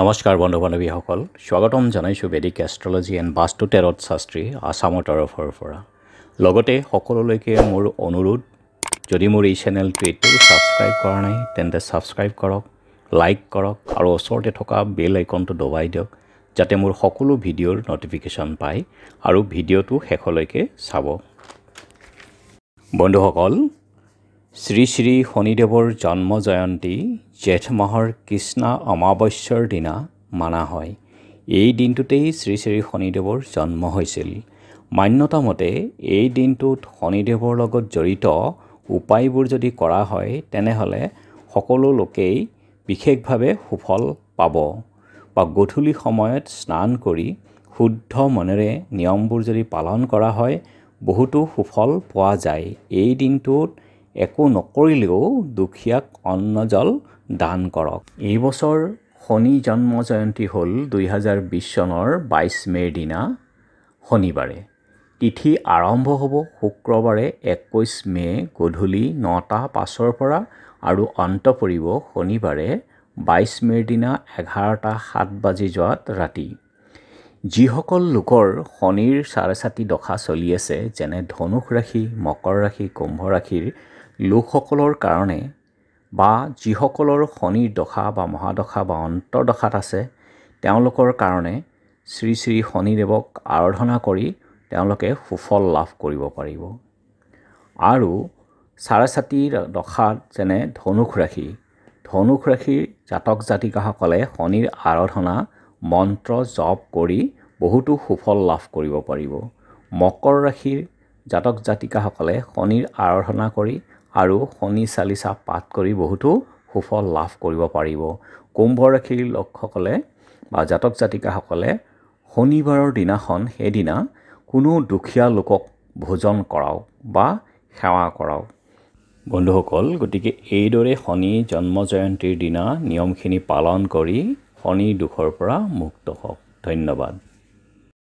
নমস্কাৰ বন্ধু বান্ধৱীসকল স্বাগতম জনাইছোঁ বেদিক এষ্ট্ৰলজি এণ্ড বাস্তু টেৰত শাস্ত্ৰী আছামৰ তৰফৰ পৰা লগতে সকলোলৈকে মোৰ অনুৰোধ যদি মোৰ এই চেনেলটো এইটো ছাবস্ক্ৰাইব কৰা নাই তেন্তে ছাবস্ক্ৰাইব কৰক লাইক কৰক আৰু ওচৰতে থকা বেল আইকনটো দবাই দিয়ক যাতে মোৰ সকলো ভিডিঅ'ৰ ন'টিফিকেশ্যন পায় আৰু ভিডিঅ'টো শেষলৈকে চাব বন্ধুসকল শ্ৰী শ্ৰী শনিদেৱৰ জন্ম জয়ন্তী জেঠ মাহৰ কৃষ্ণা অমাৱস্যাৰ দিনা মনা হয় এই দিনটোতেই শ্ৰী শ্ৰী শনিদেৱৰ জন্ম হৈছিল মান্যতা মতে এই দিনটোত শনিদেৱৰ লগত জড়িত উপায়বোৰ যদি কৰা হয় তেনেহ'লে সকলো লোকেই বিশেষভাৱে সুফল পাব বা গধূলি সময়ত স্নান কৰি শুদ্ধ মনেৰে নিয়মবোৰ যদি পালন কৰা হয় বহুতো সুফল পোৱা যায় এই দিনটোত একো নকৰিলেও দুখীয়াক অন্ন জল দান কৰক এই বছৰ শনি জন্ম জয়ন্তী হ'ল দুহেজাৰ বিছ চনৰ বাইছ মে'ৰ দিনা শনিবাৰে তিথি আৰম্ভ হ'ব শুক্ৰবাৰে একৈছ মে' গধূলি নটা পাঁচৰ পৰা আৰু অন্ত পৰিব শনিবাৰে বাইছ মে'ৰ দিনা এঘাৰটা সাত বাজি যোৱাত ৰাতি যিসকল লোকৰ শনিৰ চাৰে চাতি দশা চলি আছে যেনে ধনুষ ৰাশি মকৰ ৰাশি কুম্ভ ৰাশিৰ লোকসকলৰ কাৰণে বা যিসকলৰ শনিৰ দশা বা মহাদশা বা অন্তৰ্দশাত আছে তেওঁলোকৰ কাৰণে শ্ৰী শ্ৰী শনিদেৱক আৰাধনা কৰি তেওঁলোকে সুফল লাভ কৰিব পাৰিব আৰু চাৰে চাতি দশাত যেনে ধনুষ ৰাশি ধনুষ ৰাশিৰ জাতক জাতিকাসকলে শনিৰ আৰাধনা মন্ত্ৰ জপ কৰি বহুতো সুফল লাভ কৰিব পাৰিব মকৰ ৰাশিৰ জাতক জাতিকাসকলে শনিৰ আৰাধনা কৰি আৰু শনি চালিচা পাঠ কৰি বহুতো সুফল লাভ কৰিব পাৰিব কুম্ভ ৰাশিৰ লোকসকলে বা জাতক জাতিকাসকলে শনিবাৰৰ দিনাখন সেইদিনা কোনো দুখীয়া লোকক ভোজন কৰাওক বা সেৱা কৰাওক বন্ধুসকল গতিকে এইদৰে শনি জন্ম জয়ন্তীৰ দিনা নিয়মখিনি পালন কৰি শনি দুখৰ পৰা মুক্ত হওক ধন্যবাদ